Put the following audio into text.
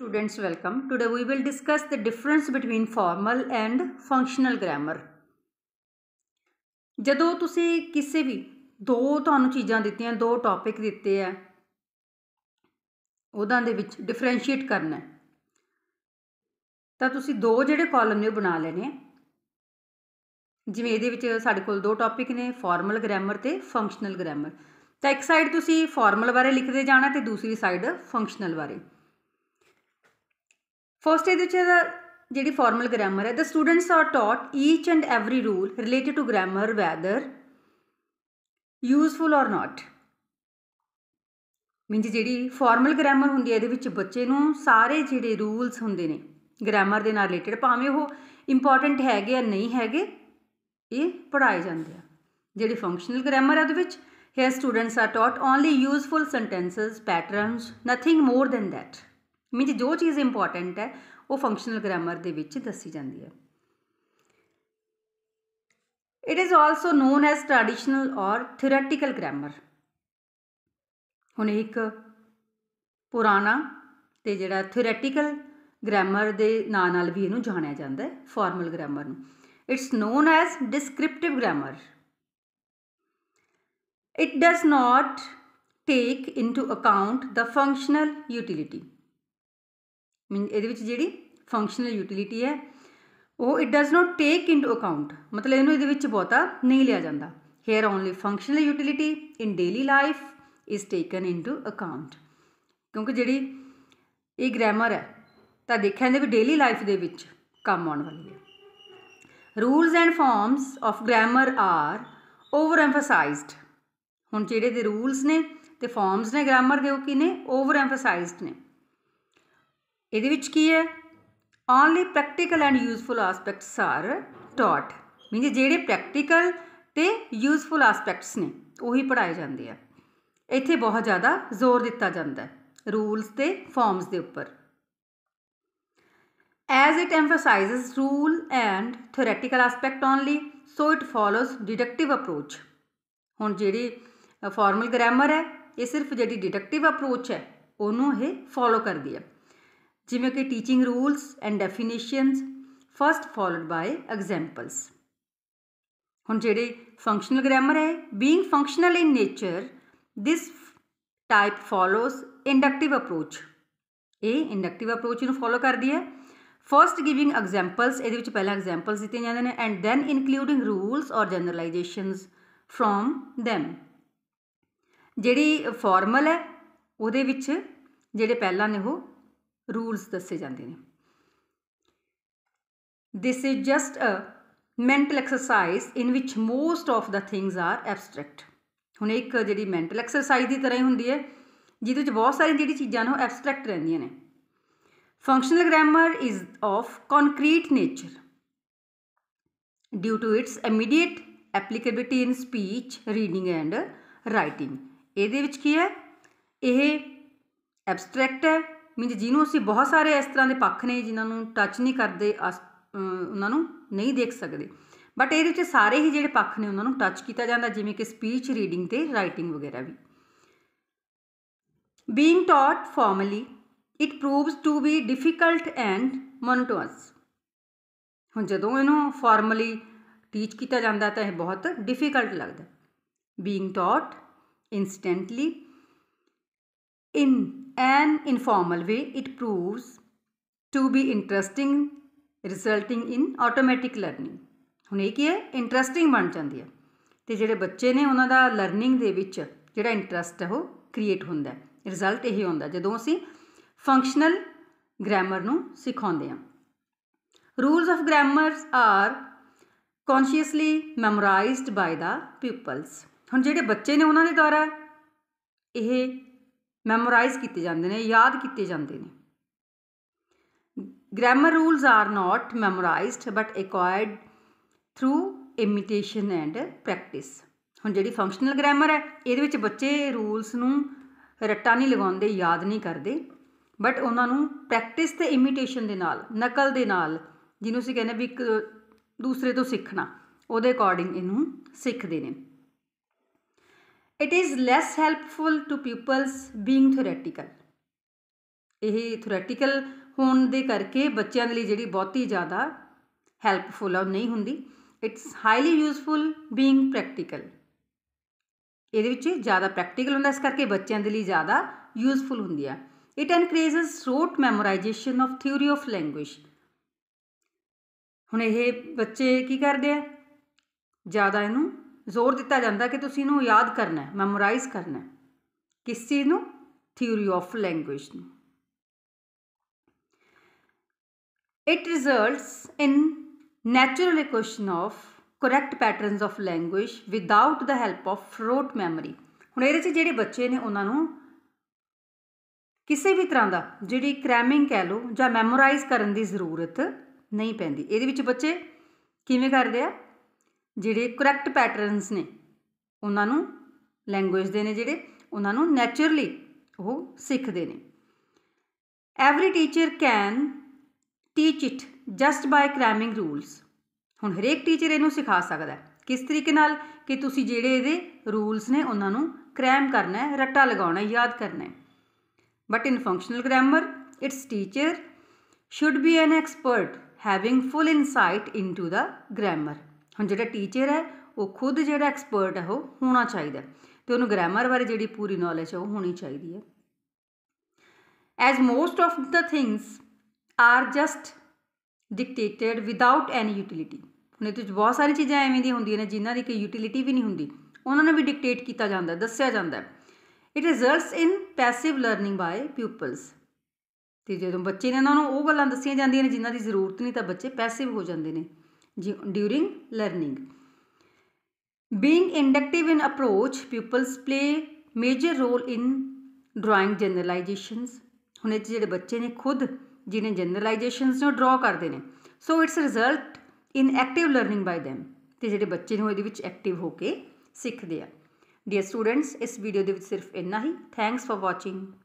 Students welcome. Today we will discuss the difference between formal and functional grammar. ਜਦੋਂ ਤੁਸੀਂ ਕਿਸੇ ਵੀ ਦੋ ਤੁਹਾਨੂੰ ਚੀਜ਼ਾਂ ਦਿੱਤੀਆਂ ਦੋ ਟੌਪਿਕ ਦਿੱਤੇ ਆ ਉਹਦਾਂ ਦੇ ਵਿੱਚ ਡਿਫਰੈਂਸ਼ੀਏਟ ਕਰਨਾ ਤਾਂ ਤੁਸੀਂ ਦੋ ਜਿਹੜੇ ਕਾਲਮ ਨੇ ਉਹ ਬਣਾ ਲੈਣੇ ਜਿਵੇਂ ਇਹਦੇ ਵਿੱਚ ਸਾਡੇ ਕੋਲ ਦੋ ਟੌਪਿਕ ਨੇ ਫਾਰਮਲ ਗ੍ਰਾਮਰ ਤੇ ਫੰਕਸ਼ਨਲ ਗ੍ਰਾਮਰ ਤਾਂ ਇੱਕ ਸਾਈਡ ਤੁਸੀਂ ਫਾਰਮਲ ਬਾਰੇ ਲਿਖਦੇ ਜਾਣਾ ਤੇ ਦੂਸਰੀ ਸਾਈਡ ਫੰਕਸ਼ਨਲ ਬਾਰੇ ਫਸਟ ਇਹਦੇ ਚ ਜਿਹੜੀ ਫਾਰਮਲ ਗ੍ਰਾਮਰ ਹੈ the students are taught each and every rule related to grammar whether useful or not means ਜਿਹੜੀ ਫਾਰਮਲ ਗ੍ਰਾਮਰ ਹੁੰਦੀ ਹੈ ਇਹਦੇ ਵਿੱਚ ਬੱਚੇ ਨੂੰ ਸਾਰੇ ਜਿਹੜੇ ਰੂਲਸ ਹੁੰਦੇ ਨੇ ਗ੍ਰਾਮਰ ਦੇ ਨਾਲ ਰਿਲੇਟਡ ਭਾਵੇਂ ਉਹ ਇੰਪੋਰਟੈਂਟ ਹੈਗੇ ਜਾਂ ਨਹੀਂ ਹੈਗੇ ਇਹ ਪੜਾਏ ਜਾਂਦੇ ਆ ਜਿਹੜੀ ਫੰਕਸ਼ਨਲ ਗ੍ਰਾਮਰ ਹੈ ਉਹਦੇ ਵਿੱਚ here students are taught only useful sentences patterns nothing more than that means ਜੋ ਚੀਜ਼ ਇੰਪੋਰਟੈਂਟ ਹੈ ਉਹ ਫੰਕਸ਼ਨਲ ਗ੍ਰਾਮਰ ਦੇ ਵਿੱਚ ਦੱਸੀ ਜਾਂਦੀ ਹੈ it is also known as traditional or theoretical grammar ਹੁਣ ਇੱਕ ਪੁਰਾਣਾ ਤੇ ਜਿਹੜਾ ਥਿਓਰੈਟੀਕਲ ਗ੍ਰਾਮਰ ਦੇ ਨਾਂ ਨਾਲ ਵੀ ਇਹਨੂੰ ਜਾਣਿਆ ਜਾਂਦਾ ਹੈ ਫਾਰਮਲ ਗ੍ਰਾਮਰ ਨੂੰ it's known as descriptive grammar it does not take into account the functional utility mean ਇਹਦੇ ਵਿੱਚ ਜਿਹੜੀ ਫੰਕਸ਼ਨਲ ਯੂਟਿਲਿਟੀ ਹੈ ਉਹ it does not take into account ਮਤਲਬ ਇਹਨੂੰ ਇਹਦੇ ਵਿੱਚ ਬਹੁਤਾ ਨਹੀਂ ਲਿਆ ਜਾਂਦਾ here only functional utility in daily life is taken into account ਕਿਉਂਕਿ ਜਿਹੜੀ ਇਹ ਗ੍ਰਾਮਰ ਹੈ ਤਾਂ ਦੇਖਿਆ ਇਹਦੇ ਵੀ ਡੇਲੀ ਲਾਈਫ ਦੇ ਵਿੱਚ ਕੰਮ ਆਉਣ ਵਾਲੀ ਹੈ rules and forms of grammar are over emphasized ਹੁਣ ਜਿਹੜੇ ਦੇ ਰੂਲਸ ਨੇ ਤੇ ਫਾਰਮਸ ਨੇ ਗ੍ਰਾਮਰ ਦੇ ਉਹ ਕਿਨੇ ਓਵਰ ਐਮਫਸਾਈਜ਼ਡ ਨੇ ਇਹਦੇ ਵਿੱਚ ਕੀ ਹੈ only practical and useful aspects are taught means ਜਿਹੜੇ ਪ੍ਰੈਕਟੀਕਲ ਤੇ ਯੂਸਫੁਲ ਐਸਪੈਕਟਸ ਨੇ ਉਹੀ ਪੜਾਏ ਜਾਂਦੇ ਆ ਇੱਥੇ ਬਹੁਤ ਜ਼ਿਆਦਾ ਜ਼ੋਰ ਦਿੱਤਾ ਜਾਂਦਾ ਹੈ ਰੂਲਸ ਤੇ ਫਾਰਮਸ ਦੇ ਉੱਪਰ as it emphasizes rule and theoretical aspect only so it follows deductive approach ਹੁਣ ਜਿਹੜੀ ਫਾਰਮਲ ਗ੍ਰਾਮਰ ਹੈ ਇਹ ਸਿਰਫ ਜਿਹੜੀ ਡਿਡਕਟਿਵ ਅਪਰੋਚ ਹੈ ਉਹਨੂੰ ਇਹ ਫਾਲੋ ਕਰਦੀ ਹੈ ਜਿਵੇਂ ਕਿ teaching rules and definitions first followed by examples ਹੁਣ ਜਿਹੜੇ ਫੰਕਸ਼ਨਲ ਗ੍ਰਾਮਰ ਹੈ being functional in nature this type follows inductive approach ਇਹ ਇੰਡਕਟਿਵ ਅਪਰੋਚ ਨੂੰ ਫਾਲੋ ਕਰਦੀ ਹੈ ਫਰਸਟ ਗਿਵਿੰਗ ਐਗਜ਼ੈਂਪਲਸ ਇਹਦੇ ਵਿੱਚ ਪਹਿਲਾਂ ਐਗਜ਼ੈਂਪਲਸ ਦਿੱਤੇ ਜਾਂਦੇ ਨੇ and then including rules or generalizations from them ਜਿਹੜੀ ਫਾਰਮਲ ਹੈ ਉਹਦੇ ਵਿੱਚ ਜਿਹੜੇ ਪਹਿਲਾਂ ਨੇ ਉਹ ਰੂਲਸ ਦੱਸੇ ਜਾਂਦੇ ਨੇ this is just a mental exercise in which most of the things are abstract ਹੁਣ ਇੱਕ ਜਿਹੜੀ ਮੈਂਟਲ ਐਕਸਰਸਾਈਜ਼ ਦੀ ਤਰ੍ਹਾਂ ਹੀ ਹੁੰਦੀ ਹੈ ਜਿਹਦੇ ਵਿੱਚ ਬਹੁਤ ਸਾਰੀਆਂ ਜਿਹੜੀ ਚੀਜ਼ਾਂ ਨੇ ਉਹ ਐਬਸਟ੍ਰੈਕਟ ਰਹਿੰਦੀਆਂ ਨੇ functional grammar is of concrete nature due to its immediate applicability in speech reading and writing ਇਹਦੇ ਵਿੱਚ ਕੀ ਹੈ ਇਹ ਐਬਸਟ੍ਰੈਕਟ ਹੈ ਮੀਨਸ ਜਿਹਨੂੰ ਅਸੀਂ ਬਹੁਤ ਸਾਰੇ ਇਸ ਤਰ੍ਹਾਂ ਦੇ ਪੱਖ ਨੇ ਜਿਨ੍ਹਾਂ ਨੂੰ ਟੱਚ ਨਹੀਂ ਕਰਦੇ ਉਹਨਾਂ ਨੂੰ ਨਹੀਂ ਦੇਖ ਸਕਦੇ ਬਟ ਇਹਦੇ ਵਿੱਚ ਸਾਰੇ ਹੀ ਜਿਹੜੇ ਪੱਖ ਨੇ ਉਹਨਾਂ ਨੂੰ ਟੱਚ ਕੀਤਾ ਜਾਂਦਾ ਜਿਵੇਂ ਕਿ ਸਪੀਚ ਰੀਡਿੰਗ ਤੇ ਰਾਈਟਿੰਗ ਵਗੈਰਾ ਵੀ being taught formally it proves to be difficult and monotonous ਹੁਣ ਜਦੋਂ ਇਹਨੂੰ ਫਾਰਮਲੀ ਟੀਚ ਕੀਤਾ ਜਾਂਦਾ ਤਾਂ ਇਹ ਬਹੁਤ ਡਿਫਿਕਲਟ ਲੱਗਦਾ being taught instantly In an informal way, it proves to be interesting, resulting in automatic learning. ਹੁਣ ਇਹ ਕੀ ਹੈ ਇੰਟਰਸਟਿੰਗ ਬਣ ਜਾਂਦੀ ਹੈ ਤੇ ਜਿਹੜੇ ਬੱਚੇ ਨੇ ਉਹਨਾਂ ਦਾ ਲਰਨਿੰਗ ਦੇ ਵਿੱਚ ਜਿਹੜਾ ਇੰਟਰਸਟ ਹੈ ਉਹ ਕ੍ਰੀਏਟ ਹੁੰਦਾ ਹੈ ਰਿਜ਼ਲਟ ਇਹ ਹੁੰਦਾ ਜਦੋਂ ਅਸੀਂ ਫੰਕਸ਼ਨਲ ਗ੍ਰਾਮਰ ਨੂੰ ਸਿਖਾਉਂਦੇ ਹਾਂ rules of grammars are consciously memorized by the peoples ਹੁਣ ਜਿਹੜੇ ਬੱਚੇ ਨੇ ਉਹਨਾਂ ਦੇ ਦੁਆਰਾ ਇਹ ਮੈਮੋਰਾਈਜ਼ ਕੀਤੇ ਜਾਂਦੇ ਨੇ ਯਾਦ ਕੀਤੇ ਜਾਂਦੇ ਨੇ grammar rules are not memorized but acquired through imitation and practice ਹੁਣ ਜਿਹੜੀ ਫੰਕਸ਼ਨਲ ਗ੍ਰਾਮਰ ਹੈ ਇਹਦੇ ਵਿੱਚ ਬੱਚੇ ਰੂਲਸ ਨੂੰ ਰੱਟਾ ਨਹੀਂ ਲਗਾਉਂਦੇ ਯਾਦ ਨਹੀਂ ਕਰਦੇ ਬਟ ਉਹਨਾਂ ਨੂੰ ਪ੍ਰੈਕਟਿਸ ਤੇ ਇਮਿਟੇਸ਼ਨ ਦੇ ਨਾਲ ਨਕਲ ਦੇ ਨਾਲ ਜਿਹਨੂੰ ਅਸੀਂ ਕਹਿੰਦੇ ਵੀ ਇੱਕ ਦੂਸਰੇ ਤੋਂ ਸਿੱਖਣਾ ਉਹਦੇ ਅਕੋਰਡਿੰਗ ਇਹਨੂੰ ਸਿੱਖਦੇ ਨੇ it is less helpful to peoples being theoretical ਇਹ ਥਿਓਰੈਟੀਕਲ ਹੋਣ ਦੇ ਕਰਕੇ ਬੱਚਿਆਂ ਦੇ ਲਈ ਜਿਹੜੀ ਬਹੁਤੀ ਜ਼ਿਆਦਾ ਹੈਲਪਫੁਲ ਆ ਨਹੀਂ ਹੁੰਦੀ it's highly useful being practical ਇਹਦੇ ਵਿੱਚ ਜ਼ਿਆਦਾ ਪ੍ਰੈਕਟੀਕਲ ਹੁੰਦਾ ਇਸ ਕਰਕੇ ਬੱਚਿਆਂ ਦੇ ਲਈ ਜ਼ਿਆਦਾ ਯੂਸਫੁਲ ਹੁੰਦੀ ਆ it increases rote memorization of theory of language ਹੁਣ ਇਹ ਬੱਚੇ ਕੀ ਕਰਦੇ ਆ ਜ਼ਿਆਦਾ ਇਹਨੂੰ ਜ਼ੋਰ ਦਿੱਤਾ ਜਾਂਦਾ ਕਿ ਤੁਸੀਂ ਇਹਨੂੰ ਯਾਦ ਕਰਨਾ ਹੈ ਮੈਮੋਰਾਈਜ਼ ਕਰਨਾ ਹੈ ਕਿਸ ਚੀਜ਼ ਨੂੰ ਥਿਊਰੀ ਆਫ ਲੈਂਗੁਏਜ ਨੂੰ it results in natural acquisition of correct patterns of language without the help of rote memory ਹੁਣ ਇਹਦੇ 'ਚ ਜਿਹੜੇ ਬੱਚੇ ਨੇ ਉਹਨਾਂ ਨੂੰ ਕਿਸੇ ਵੀ ਤਰ੍ਹਾਂ ਦਾ ਜਿਹੜੀ ਕ੍ਰੈਮਿੰਗ ਕਹਿ ਲਓ ਜਾਂ ਮੈਮੋਰਾਈਜ਼ ਕਰਨ ਦੀ ਜ਼ਰੂਰਤ ਨਹੀਂ ਪੈਂਦੀ ਇਹਦੇ ਵਿੱਚ ਬੱਚੇ ਕਿਵੇਂ ਕਰਦੇ ਆ ਜਿਹੜੇ ਕਰੈਕਟ ਪੈਟਰਨਸ ਨੇ ਉਹਨਾਂ ਨੂੰ ਲੈਂਗੁਏਜ ਦੇ ਨੇ ਜਿਹੜੇ ਉਹਨਾਂ ਨੂੰ ਨੇਚਰਲੀ ਉਹ ਸਿੱਖਦੇ ਨੇ every teacher can teach it just by cramming rules ਹੁਣ ਹਰੇਕ ਟੀਚਰ ਇਹਨੂੰ ਸਿਖਾ ਸਕਦਾ ਹੈ ਕਿਸ ਤਰੀਕੇ ਨਾਲ ਕਿ ਤੁਸੀਂ ਜਿਹੜੇ ਇਹਦੇ ਰੂਲਸ ਨੇ ਉਹਨਾਂ ਨੂੰ ਕ੍ਰੈਮ ਕਰਨਾ ਹੈ ਰੱਟਾ ਲਗਾਉਣਾ ਹੈ ਯਾਦ ਕਰਨਾ ਹੈ but in functional grammar its teacher should be an expert having full insight into the grammar ਹੁਣ ਜਿਹੜਾ ਟੀਚਰ ਹੈ ਉਹ ਖੁਦ ਜਿਹੜਾ ਐਕਸਪਰਟ ਹੈ ਉਹ ਹੋਣਾ ਚਾਹੀਦਾ ਤੇ ਉਹਨੂੰ ਗ੍ਰਾਮਰ ਬਾਰੇ ਜਿਹੜੀ ਪੂਰੀ ਨੌਲੇਜ ਹੈ ਉਹ ਹੋਣੀ ਚਾਹੀਦੀ ਹੈ as most of the things are just dictated without any utility ਨੇ ਤੇ ਬਹੁਤ ਸਾਰੀ ਚੀਜ਼ਾਂ ਐਵੇਂ ਦੀਆਂ ਹੁੰਦੀਆਂ ਨੇ ਜਿਨ੍ਹਾਂ ਦੀ ਕੋਈ ਯੂਟਿਲਿਟੀ ਵੀ ਨਹੀਂ ਹੁੰਦੀ ਉਹਨਾਂ ਨੂੰ ਵੀ ਡਿਕਟੇਟ ਕੀਤਾ ਜਾਂਦਾ ਦੱਸਿਆ ਜਾਂਦਾ it results in passive learning by peoples ਤੇ ਜਦੋਂ ਬੱਚੇ ਨੇ ਉਹਨਾਂ ਨੂੰ ਉਹ ਗੱਲਾਂ ਦੱਸੀਆਂ ਜਾਂਦੀਆਂ ਨੇ ਜਿਨ੍ਹਾਂ ਦੀ ਜ਼ਰੂਰਤ ਨਹੀਂ ਤਾਂ ਬੱਚੇ ਪੈਸਿਵ ਹੋ ਜਾਂਦੇ ਨੇ during learning being inductive in approach pupils play major role in drawing generalizations ਹੁਣ ਇਹ ਜਿਹੜੇ ਬੱਚੇ ਨੇ ਖੁਦ ਜਿਨੇ ਜਨਰਲਾਈਜੇਸ਼ਨਸ ਨੂੰ ਡਰਾ ਕਰਦੇ ਨੇ so it's result in active learning by them ਤੇ ਜਿਹੜੇ ਬੱਚੇ ਨੇ ਉਹਦੇ ਵਿੱਚ ਐਕਟਿਵ ਹੋ ਕੇ ਸਿੱਖਦੇ ਆ ਡੀਅਰ ਸਟੂਡੈਂਟਸ ਇਸ ਵੀਡੀਓ ਦੇ ਵਿੱਚ ਸਿਰਫ ਇੰਨਾ ਹੀ ਥੈਂਕਸ ਫॉर ਵਾਚਿੰਗ